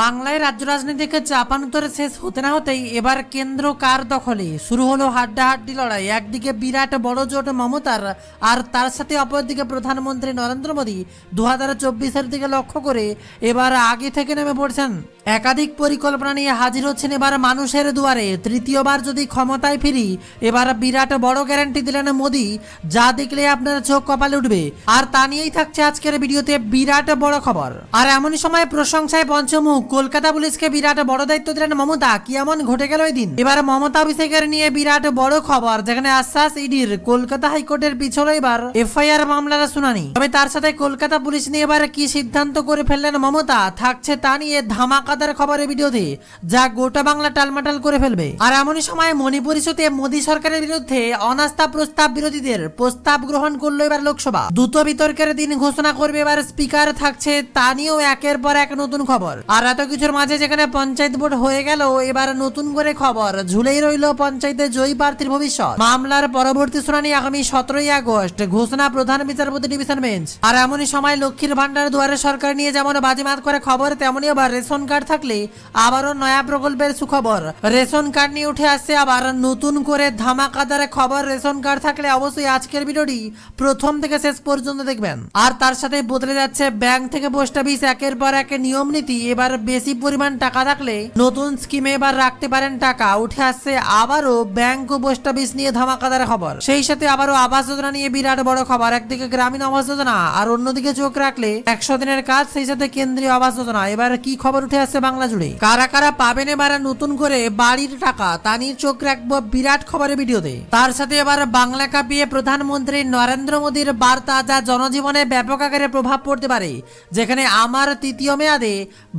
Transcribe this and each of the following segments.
বাংলায় রাজ্য রাজনীতিকে চাপানুতরে শেষ হতে না হতেই এবার কেন্দ্র কার দখলে শুরু হলো হাড্ডাহাড্ডি লড়াই একদিকে বিরাট বড় জোট মমতার আর তার সাথে অপরদিকে প্রধানমন্ত্রী নরেন্দ্র মোদী দু হাজার দিকে লক্ষ্য করে এবার আগে থেকে নেমে পড়ছেন একাধিক পরিকল্পনা নিয়ে হাজির হচ্ছেন এবার মানুষের দুয়ারে তৃতীয়বার যদি ক্ষমতায় ফিরি এবার বিরাট বড় গ্যারান্টি দিলেন মোদি যা দেখলে আপনার চোখ কপালে উঠবে আর তা নিয়েই থাকছে আজকের ভিডিওতে বিরাট বড় খবর আর এমনই সময় প্রশংসায় পঞ্চমুখ কলকাতা পুলিশকে বিরাট বড় দায়িত্ব দিলেন মমতা কি এমন ঘটে গেল দিন এবার মমতা অভিষেকের নিয়ে বিরাট বড় খবর যেখানে আশ্বাস ইডির কলকাতা হাইকোর্টের পিছনে এবার এফআইআর মামলার শুনানি তবে তার সাথে কলকাতা পুলিশ নিয়ে এবার কি সিদ্ধান্ত করে ফেললেন মমতা থাকছে তা নিয়ে ধামাকা লাগাতার খবরের ভিডিওতে যা গোটা বাংলা টালমাটাল করে ফেলবে আর এমনই সময় মণিপুর ইস্যুতে মোদী সরকারের বিরুদ্ধে অনাস্থা প্রস্তাব বিরোধীদের প্রস্তাব গ্রহণ করলো এবার লোকসভা দ্রুত বিতর্কের দিন ঘোষণা করবে এবার স্পিকার থাকছে তা নিয়েও একের পর এক নতুন খবর আর এত কিছুর মাঝে যেখানে পঞ্চায়েত ভোট হয়ে গেল এবার নতুন করে খবর ঝুলেই রইল পঞ্চায়েতে জয়ী প্রার্থীর ভবিষ্যৎ মামলার পরবর্তী শুনানি আগামী সতেরোই আগস্ট ঘোষণা প্রধান বিচারপতি ডিভিশন বেঞ্চ আর এমনই সময় লক্ষ্মীর ভান্ডার দুয়ারে সরকার নিয়ে যেমন বাজিমাত করে খবর তেমনই আবার রেশন কার্ড থাকলে আবারও নয়া প্রকল্পের সুখবর রেশন কার্ড নিয়ে উঠে আসছে আবার নতুন করে ধামাকাদার খবর রেশন কার্ড থাকলে অবশ্যই আজকের ভিডিওটি প্রথম থেকে শেষ পর্যন্ত দেখবেন আর তার সাথে বদলে যাচ্ছে ব্যাংক থেকে পোস্ট অফিস একের পর এক নিয়ম নীতি এবার বেশি পরিমাণ টাকা থাকলে নতুন স্কিমে এবার রাখতে পারেন টাকা উঠে আসছে আবারও ব্যাংক ও পোস্ট অফিস নিয়ে ধামাকাদার খবর সেই সাথে আবারও আবাস যোজনা নিয়ে বিরাট বড় খবর একদিকে গ্রামীণ আবাস যোজনা আর অন্যদিকে চোখ রাখলে একশো দিনের কাজ সেই সাথে কেন্দ্রীয় আবাস যোজনা এবার কি খবর উঠে আসছে আছে বাংলা জুড়ে কারা কারা পাবেন এবার নতুন করে বাড়ির টাকা তা নিয়ে চোখ রাখবো বিরাট খবরের ভিডিওতে তার সাথে এবার বাংলা কাঁপিয়ে প্রধানমন্ত্রী নরেন্দ্র মোদীর বার্তা যা জনজীবনে ব্যাপক আকারে প্রভাব পড়তে পারে যেখানে আমার তৃতীয় মেয়াদে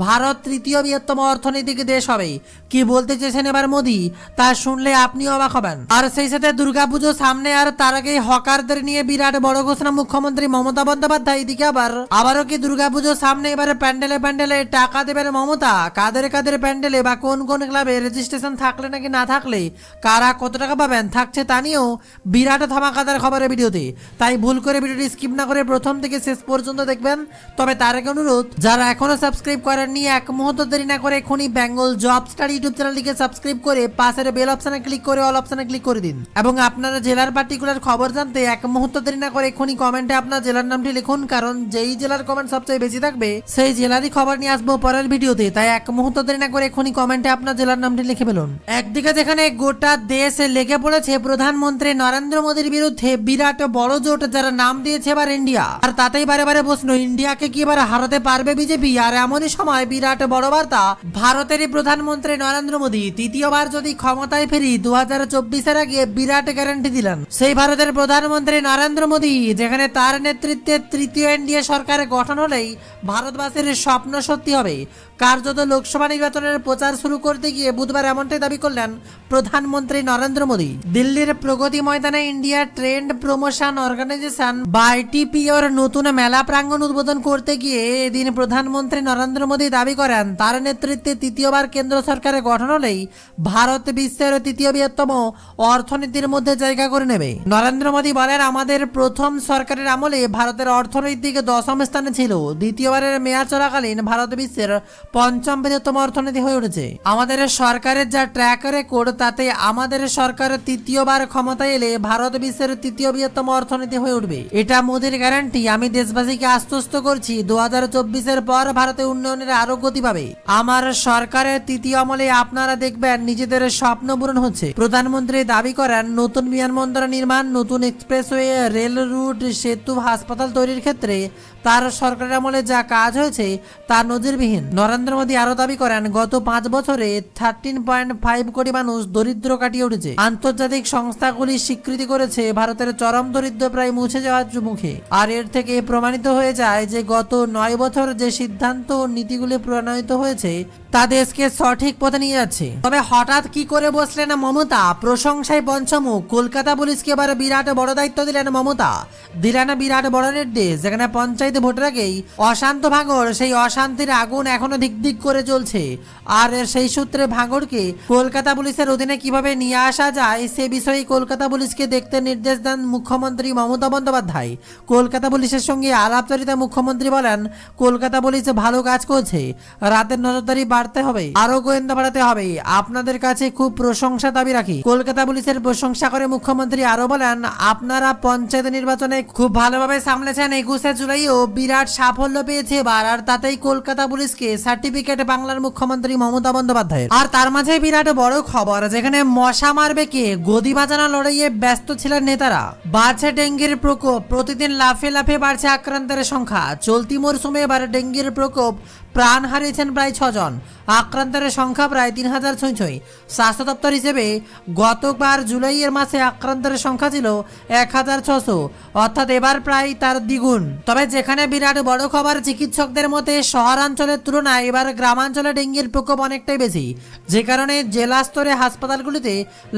ভারত তৃতীয় বৃহত্তম অর্থনৈতিক দেশ হবে কি বলতে চেয়েছেন এবার মোদী তা শুনলে আপনি অবাক হবেন আর সেই সাথে দুর্গাপুজো সামনে আর তার আগে হকারদের নিয়ে বিরাট বড় ঘোষণা মুখ্যমন্ত্রী মমতা বন্দ্যোপাধ্যায় এদিকে আবার আবারও কি দুর্গাপুজো সামনে এবার প্যান্ডেলে প্যান্ডেলে টাকা দেবেন মমতা কথা কাদের কাদের প্যান্ডেলে বা কোন কোন ক্লাবে রেজিস্ট্রেশন থাকলে নাকি না থাকলে কারা কত টাকা পাবেন থাকছে তা নিয়েও বিরাট ধামাকাদার খবরের ভিডিওতে তাই ভুল করে ভিডিওটি স্কিপ না করে প্রথম থেকে শেষ পর্যন্ত দেখবেন তবে তার এক অনুরোধ যারা এখনও সাবস্ক্রাইব করেননি এক মুহূর্ত দেরি না করে এখনই বেঙ্গল জব স্টাডি ইউটিউব চ্যানেলটিকে সাবস্ক্রাইব করে পাশের বেল অপশানে ক্লিক করে অল অপশানে ক্লিক করে দিন এবং আপনারা জেলার পার্টিকুলার খবর জানতে এক মুহূর্ত দেরি না করে এখনই কমেন্টে আপনার জেলার নামটি লিখুন কারণ যেই জেলার কমেন্ট সবচেয়ে বেশি থাকবে সেই জেলারই খবর নিয়ে আসবো পরের ভিডিওতে তাই এক মুহূর্ত দেরি না করে এখনই কমেন্টে আপনার জেলার নামটি লিখে ফেলুন একদিকে যেখানে গোটা দেশ লেগে পড়েছে প্রধানমন্ত্রী নরেন্দ্র মোদীর বিরুদ্ধে বিরাট বড় জোট যারা নাম দিয়েছে এবার ইন্ডিয়া আর তাতেই বারে বারে প্রশ্ন ইন্ডিয়াকে কি এবার হারাতে পারবে বিজেপি আর এমনই সময় বিরাট বড় বার্তা ভারতেরই প্রধানমন্ত্রী নরেন্দ্র মোদী তৃতীয়বার যদি ক্ষমতায় ফেরি দু হাজার চব্বিশের আগে বিরাট গ্যারান্টি দিলেন সেই ভারতের প্রধানমন্ত্রী নরেন্দ্র মোদী যেখানে তার নেতৃত্বে তৃতীয় এনডিএ সরকার গঠন হলেই ভারতবাসীর স্বপ্ন সত্যি হবে কার কার্যত লোকসভা নির্বাচনের প্রচার শুরু করতে গিয়ে বুধবার এমনটাই দাবি করলেন প্রধানমন্ত্রী নরেন্দ্র মোদী দিল্লির প্রগতি ময়দানে ইন্ডিয়া ট্রেন্ড প্রমোশন অর্গানাইজেশন বা নতুন মেলা প্রাঙ্গণ উদ্বোধন করতে গিয়ে এদিন প্রধানমন্ত্রী নরেন্দ্র মোদী দাবি করেন তার নেতৃত্বে তৃতীয়বার কেন্দ্র সরকারের গঠন হলেই ভারত বিশ্বের তৃতীয় বৃহত্তম অর্থনীতির মধ্যে জায়গা করে নেবে নরেন্দ্র মোদী বলেন আমাদের প্রথম সরকারের আমলে ভারতের অর্থনৈতিক দশম স্থানে ছিল দ্বিতীয়বারের মেয়াদ চলাকালীন ভারত বিশ্বের পঞ্চম বৃহত্তম অর্থনীতি হয়ে উঠেছে আমাদের সরকারের যা ট্র্যাক রেকর্ড তাতে আমাদের সরকার তৃতীয়বার ক্ষমতায় এলে ভারত বিশ্বের তৃতীয় বৃহত্তম অর্থনীতি হয়ে উঠবে এটা মোদীর গ্যারান্টি আমি দেশবাসীকে আশ্বস্ত করছি দু হাজার চব্বিশের পর ভারতে উন্নয়নের আরো গতি পাবে আমার সরকারের তৃতীয় আমলে আপনারা দেখবেন নিজেদের স্বপ্ন পূরণ হচ্ছে প্রধানমন্ত্রী দাবি করেন নতুন বিমানবন্দর নির্মাণ নতুন এক্সপ্রেসওয়ে রেল রুট সেতু হাসপাতাল তৈরির ক্ষেত্রে তার সরকারের আমলে যা কাজ হয়েছে তা নজিরবিহীন নরেন্দ্র মোদী আরো দাবি করেন গত পাঁচ বছরে থার্টিন পয়েন্ট ফাইভ কোটি মানুষ দরিদ্র কাটিয়ে উঠেছে আন্তর্জাতিক সংস্থাগুলি স্বীকৃতি করেছে ভারতের চরম দরিদ্র প্রায় মুছে যাওয়ার মুখে আর এর থেকে প্রমাণিত হয়ে যায় যে গত নয় বছর যে সিদ্ধান্ত নীতিগুলি প্রণয়িত হয়েছে তা দেশকে সঠিক পথে নিয়ে যাচ্ছে তবে হঠাৎ কি করে বসলেন মমতা প্রশংসায় পঞ্চমুখ কলকাতা পুলিশকে এবার বিরাট বড় দায়িত্ব দিলেন মমতা দিলেন বিরাট বড় নির্দেশ যেখানে পঞ্চায়েত ভোটের আগেই অশান্ত ভাঙর সেই অশান্তির আগুন এখনো ধিক ধিক করে চলছে আর সেই সূত্রে ভাঙরকে কলকাতা পুলিশের অধীনে কিভাবে নিয়ে আসা যায় সে বিষয়ে কলকাতা পুলিশকে দেখতে নির্দেশ দেন মুখ্যমন্ত্রী মমতা বন্দ্যোপাধ্যায় কলকাতা পুলিশের সঙ্গে আলাপচারিতা মুখ্যমন্ত্রী বলেন কলকাতা পুলিশ ভালো কাজ করছে রাতের নজরদারি বাড়তে হবে আরো গোয়েন্দা বাড়াতে হবে আপনাদের কাছে খুব প্রশংসা দাবি রাখি কলকাতা পুলিশের প্রশংসা করে মুখ্যমন্ত্রী আরো বলেন আপনারা পঞ্চায়েত নির্বাচনে খুব ভালোভাবে সামলেছেন একুশে জুলাই ও বিরাট সাফল্য পেয়েছে বার আর তাতেই কলকাতা পুলিশকে সার্টিফিকেট বাংলার মুখ্যমন্ত্রী মমতা বন্দ্যোপাধ্যায় আর তার মাঝে বিরাট বড় খবর যেখানে মশা মারবে কে গদি বাজানো লড়াইয়ে ব্যস্ত ছিলেন নেতারা বাড়ছে ডেঙ্গির প্রকোপ প্রতিদিন লাফে লাফে বাড়ছে আক্রান্তের সংখ্যা চলতি মরশুমে এবার ডেঙ্গির প্রকোপ প্রাণ হারিয়েছেন প্রায় ছজন আক্রান্তের সংখ্যা প্রায় তিন হাজার ছয় ছয় স্বাস্থ্য দপ্তর হিসেবে গতবার জুলাইয়ের মাসে আক্রান্তের সংখ্যা ছিল এক হাজার ছশো অর্থাৎ এবার প্রায় তার দ্বিগুণ তবে যেখানে বিরাট বড় খবর চিকিৎসকদের মতে শহরাঞ্চলের তুলনায় এবার গ্রামাঞ্চলে ডেঙ্গির প্রকোপ অনেকটাই বেশি যে কারণে জেলা স্তরে হাসপাতালগুলিতে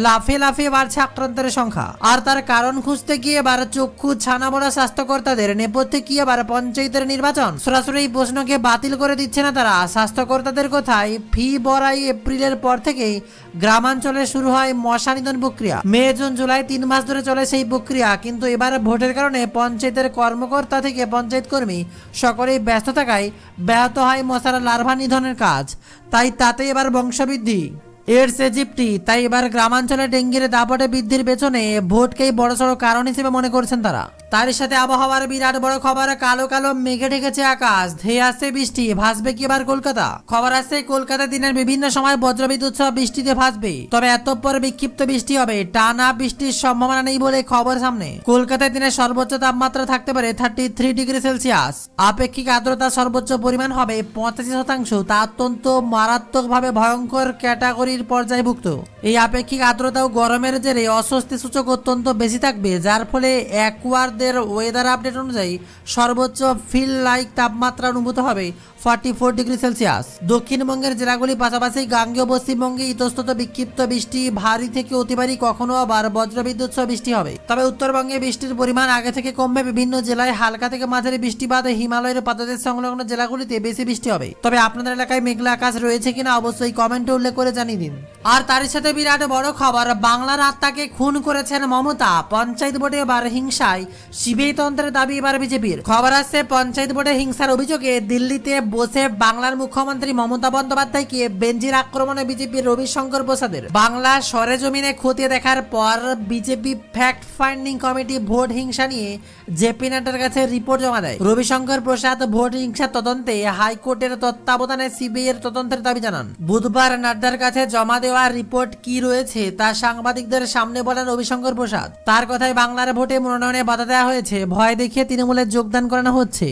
লাফে লাফে বাড়ছে আক্রান্তের সংখ্যা আর তার কারণ খুঁজতে গিয়ে এবার চক্ষু ছানা বড় স্বাস্থ্যকর্তাদের নেপথ্যে কি এবার পঞ্চায়েতের নির্বাচন সরাসরি এই প্রশ্নকে বাতিল করে দিচ্ছে দিচ্ছে না তারা স্বাস্থ্যকর্তাদের কথায় ফি বড়াই এপ্রিলের পর থেকেই গ্রামাঞ্চলে শুরু হয় মশা নিধন প্রক্রিয়া মে জুন জুলাই তিন মাস ধরে চলে সেই প্রক্রিয়া কিন্তু এবার ভোটের কারণে পঞ্চায়েতের কর্মকর্তা থেকে পঞ্চায়েত কর্মী সকলেই ব্যস্ত থাকায় ব্যাহত হয় মশার লার্ভা নিধনের কাজ তাই তাতে এবার বংশবৃদ্ধি এর এজিপ্টি তাই এবার গ্রামাঞ্চলে ডেঙ্গির দাপটে বৃদ্ধির পেছনে ভোটকেই বড়সড় কারণ হিসেবে মনে করছেন তারা তার সাথে আবহাওয়ার বিরাট বড় খবর কালো কালো মেঘে ঢেকেছে আকাশ ধেয়ে আসছে বৃষ্টি ভাসবে কি এবার কলকাতা খবর আসছে কলকাতা দিনের বিভিন্ন সময় বজ্রবিদ্যুৎ সহ বৃষ্টিতে ভাসবে তবে এত পর বিক্ষিপ্ত বৃষ্টি হবে টানা বৃষ্টির সম্ভাবনা নেই বলে খবর সামনে কলকাতায় দিনের সর্বোচ্চ তাপমাত্রা থাকতে পারে থার্টি থ্রি ডিগ্রি সেলসিয়াস আপেক্ষিক আর্দ্রতা সর্বোচ্চ পরিমাণ হবে পঁচাশি শতাংশ তা অত্যন্ত মারাত্মকভাবে ভয়ঙ্কর ক্যাটাগরির শ্রেণীর পর্যায়ভুক্ত এই আপেক্ষিক আর্দ্রতা ও গরমের জেরে অস্বস্তি সূচক অত্যন্ত বেশি থাকবে যার ফলে অ্যাকোয়ারদের ওয়েদার আপডেট অনুযায়ী সর্বোচ্চ ফিল লাইক তাপমাত্রা অনুভূত হবে ফর্টি ফোর ডিগ্রি সেলসিয়াস দক্ষিণবঙ্গের জেলাগুলি পাশাপাশি গাঙ্গেয় পশ্চিমবঙ্গে ইতস্তত বিক্ষিপ্ত বৃষ্টি ভারী থেকে অতি কখনো আবার বজ্রবিদ্যুৎ সহ বৃষ্টি হবে তবে উত্তরবঙ্গে বৃষ্টির পরিমাণ আগে থেকে কমবে বিভিন্ন জেলায় হালকা থেকে মাঝারি বৃষ্টিপাত হিমালয়ের পাদদেশ সংলগ্ন জেলাগুলিতে বেশি বৃষ্টি হবে তবে আপনাদের এলাকায় মেঘলা আকাশ রয়েছে কিনা অবশ্যই কমেন্টে উল্লেখ করে জানিয়ে দিন আর তারই সাথে বিরাট বড় খবর বাংলার আত্মাকে খুন করেছেন মমতা পঞ্চায়েত বোর্ডে এবার হিংসায় শিবেতন্ত্রের দাবি এবার বিজেপির খবর আসছে পঞ্চায়েত বোর্ডে হিংসার অভিযোগে দিল্লিতে বসে বাংলার মুখ্যমন্ত্রী মমতা বন্দ্যোপাধ্যায়কে বেঞ্জির আক্রমণে বিজেপির রবিশঙ্কর প্রসাদের বাংলা সরেজমিনে খতিয়ে দেখার পর BJP fact finding committee vote হিংসা নিয়ে জেপি নাড্ডার কাছে রিপোর্ট জমা দেয় রবিশঙ্কর প্রসাদ ভোট হিংসা তদন্তে হাইকোর্টের তত্ত্বাবধানে সিবিআই এর তদন্তের দাবি জানান বুধবার নাড্ডার কাছে জমা দেওয়া রিপোর্ট কি রয়েছে তা সাংবাদিকদের সামনে বলেন রবিশঙ্কর প্রসাদ তার কথায় বাংলার ভোটে মনোনয়নে বাধা দেওয়া হয়েছে ভয় দেখিয়ে তৃণমূলের যোগদান করানো হচ্ছে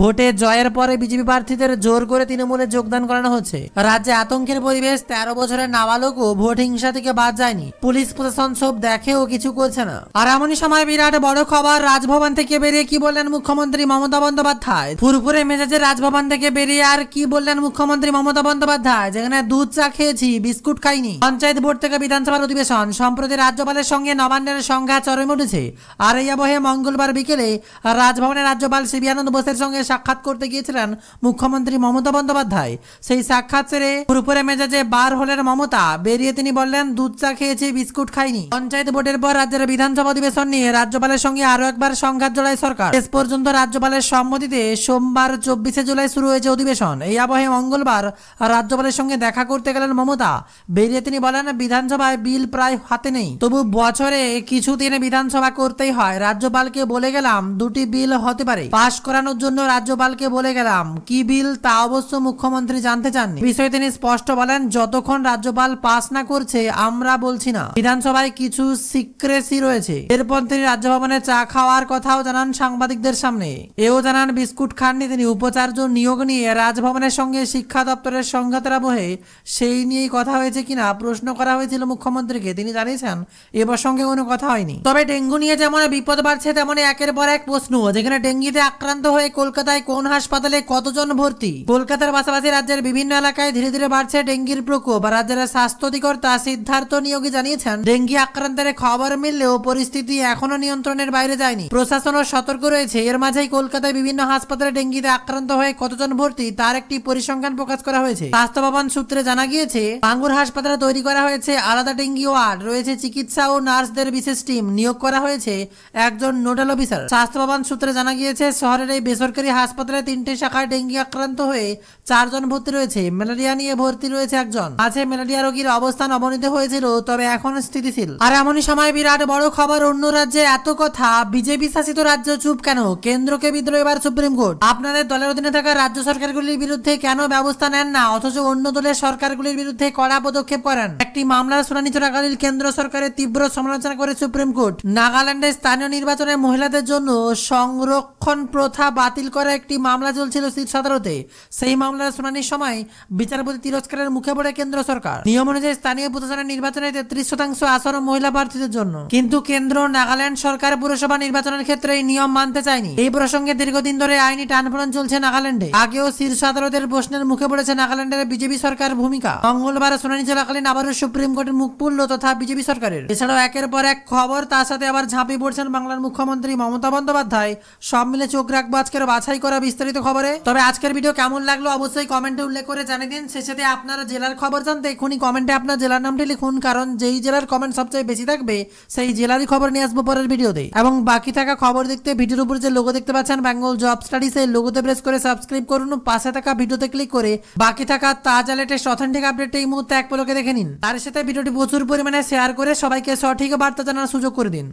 ভোটে জয়ের পরে বিজেপি প্রার্থী শিক্ষার্থীদের জোর করে তৃণমূলে যোগদান করানো হচ্ছে রাজ্যে আতঙ্কের পরিবেশ তেরো বছরের নাবালকও ভোট হিংসা থেকে বাদ যায়নি পুলিশ প্রশাসন সব দেখেও কিছু করছে না আর এমনই সময় বিরাট বড় খবর রাজভবন থেকে বেরিয়ে কি বললেন মুখ্যমন্ত্রী মমতা বন্দ্যোপাধ্যায় ফুরফুরে মেজাজে রাজভবন থেকে বেরিয়ে আর কি বললেন মুখ্যমন্ত্রী মমতা বন্দ্যোপাধ্যায় যেখানে দুধ চা খেয়েছি বিস্কুট খাইনি পঞ্চায়েত বোর্ড থেকে বিধানসভার অধিবেশন সম্প্রতি রাজ্যপালের সঙ্গে নবান্নের সংখ্যা চরম উঠেছে আর এই আবহে মঙ্গলবার বিকেলে রাজভবনে রাজ্যপাল শিবিয়ানন্দ বোসের সঙ্গে সাক্ষাৎ করতে গিয়েছিলেন মুখ্য মুখ্যমন্ত্রী মমতা বন্দ্যোপাধ্যায় সেই সাক্ষাৎ সেরে পুরপুরে মেজাজে বার হলেন মমতা বেরিয়ে তিনি বললেন দুধ চা খেয়েছি বিস্কুট খাইনি পঞ্চায়েত ভোটের পর রাজ্যের বিধানসভা অধিবেশন নিয়ে রাজ্যপালের সঙ্গে আরো একবার সংঘাত জড়ায় সরকার শেষ পর্যন্ত রাজ্যপালের সম্মতিতে সোমবার চব্বিশে জুলাই শুরু হয়েছে অধিবেশন এই আবহে মঙ্গলবার রাজ্যপালের সঙ্গে দেখা করতে গেলেন মমতা বেরিয়ে তিনি বলেন বিধানসভায় বিল প্রায় হাতে নেই তবু বছরে কিছু দিনে বিধানসভা করতেই হয় রাজ্যপালকে বলে গেলাম দুটি বিল হতে পারে পাশ করানোর জন্য রাজ্যপালকে বলে গেলাম কি বিল বিল তা অবশ্য মুখ্যমন্ত্রী জানতে চাননি বিষয়ে তিনি স্পষ্ট বলেন যতক্ষণ রাজ্যপাল পাস না করছে আমরা বলছি না বিধানসভায় কিছু সিক্রেসি রয়েছে এরপর তিনি রাজ্যভবনে চা খাওয়ার কথাও জানান সাংবাদিকদের সামনে এও জানান বিস্কুট খাননি তিনি উপাচার্য নিয়োগ নিয়ে রাজভবনের সঙ্গে শিক্ষা দপ্তরের বহে সেই নিয়েই কথা হয়েছে কিনা প্রশ্ন করা হয়েছিল মুখ্যমন্ত্রীকে তিনি জানিয়েছেন এ প্রসঙ্গে কোনো কথা হয়নি তবে ডেঙ্গু নিয়ে যেমন বিপদ বাড়ছে তেমনই একের পর এক প্রশ্ন যেখানে ডেঙ্গিতে আক্রান্ত হয়ে কলকাতায় কোন হাসপাতালে কতজন ভর্তি ভর্তি কলকাতার পাশাপাশি রাজ্যের বিভিন্ন এলাকায় ধীরে ধীরে বাড়ছে ডেঙ্গির প্রকোপ রাজ্যের স্বাস্থ্য অধিকর্তা সিদ্ধার্থ নিয়োগী জানিয়েছেন ডেঙ্গি আক্রান্তের খবর মিললেও পরিস্থিতি এখনো নিয়ন্ত্রণের বাইরে যায়নি প্রশাসন সতর্ক রয়েছে এর মাঝেই কলকাতায় বিভিন্ন হাসপাতালে ডেঙ্গিতে আক্রান্ত হয়ে কতজন ভর্তি তার একটি পরিসংখ্যান প্রকাশ করা হয়েছে স্বাস্থ্য ভবন সূত্রে জানা গিয়েছে বাঙ্গুর হাসপাতালে তৈরি করা হয়েছে আলাদা ডেঙ্গি ওয়ার্ড রয়েছে চিকিৎসা ও নার্সদের বিশেষ টিম নিয়োগ করা হয়েছে একজন নোডাল অফিসার স্বাস্থ্য ভবন সূত্রে জানা গিয়েছে শহরের এই বেসরকারি হাসপাতালে তিনটি শাখায় ডেঙ্গি আক্রান্ত আক্রান্ত হয়ে চারজন ভর্তি রয়েছে ম্যালেরিয়া নিয়ে ভর্তি রয়েছে একজন মাঝে ম্যালেরিয়া রোগীর অবস্থান অবনীত হয়েছিল তবে এখন স্থিতিশীল আর এমনই সময় বিরাট বড় খবর অন্য রাজ্যে এত কথা বিজেপি শাসিত রাজ্য চুপ কেন কেন্দ্রকে বিদ্রোহ এবার সুপ্রিম কোর্ট আপনাদের দলের অধীনে থাকা রাজ্য সরকারগুলির বিরুদ্ধে কেন ব্যবস্থা নেন না অথচ অন্য দলের সরকারগুলির বিরুদ্ধে কড়া পদক্ষেপ করেন একটি মামলার শুনানি চলাকালীন কেন্দ্র সরকারের তীব্র সমালোচনা করে সুপ্রিম কোর্ট নাগাল্যান্ডের স্থানীয় নির্বাচনে মহিলাদের জন্য সংরক্ষণ প্রথা বাতিল করা একটি মামলা চলছিল শীর্ষ আদালতে বিরুদ্ধে সেই মামলার শুনানির সময় বিচারপতি তিরস্কারের মুখে পড়ে কেন্দ্র সরকার নিয়ম অনুযায়ী স্থানীয় প্রশাসনের নির্বাচনে তেত্রিশ শতাংশ আসন মহিলা প্রার্থীদের জন্য কিন্তু কেন্দ্র নাগাল্যান্ড সরকার পুরসভা নির্বাচনের ক্ষেত্রে এই নিয়ম মানতে চায়নি এই প্রসঙ্গে দীর্ঘদিন ধরে আইনি টানফোড়ন চলছে নাগাল্যান্ডে আগেও শীর্ষ আদালতের প্রশ্নের মুখে পড়েছে নাগাল্যান্ডের বিজেপি সরকার ভূমিকা মঙ্গলবার শুনানি চলাকালীন আবারও সুপ্রিম কোর্টের মুখ পুরল তথা বিজেপি সরকারের এছাড়াও একের পর এক খবর তার সাথে আবার ঝাঁপি পড়ছেন বাংলার মুখ্যমন্ত্রী মমতা বন্দ্যোপাধ্যায় সব মিলে চোখ রাখবো আজকের বাছাই করা বিস্তারিত খবরে তবে আজকে আজকের ভিডিও কেমন লাগলো অবশ্যই কমেন্টে উল্লেখ করে জানিয়ে দিন শেষেতে আপনারা জেলার খবর জানতে এখনই কমেন্টে আপনার জেলার নামটি লিখুন কারণ যেই জেলার কমেন্ট সবচেয়ে বেশি থাকবে সেই জেলারই খবর নিয়ে আসবো পরের ভিডিওতে এবং বাকি থাকা খবর দেখতে ভিডিওর উপর যে লোগো দেখতে পাচ্ছেন বেঙ্গল জব স্টাডি সেই লোগোতে প্রেস করে সাবস্ক্রাইব করুন পাশে থাকা ভিডিওতে ক্লিক করে বাকি থাকা তাজা লেটেস্ট অথেন্টিক আপডেট এই মুহূর্তে এক পলকে দেখে নিন তার সাথে ভিডিওটি প্রচুর পরিমাণে শেয়ার করে সবাইকে সঠিক বার্তা জানার সুযোগ করে দিন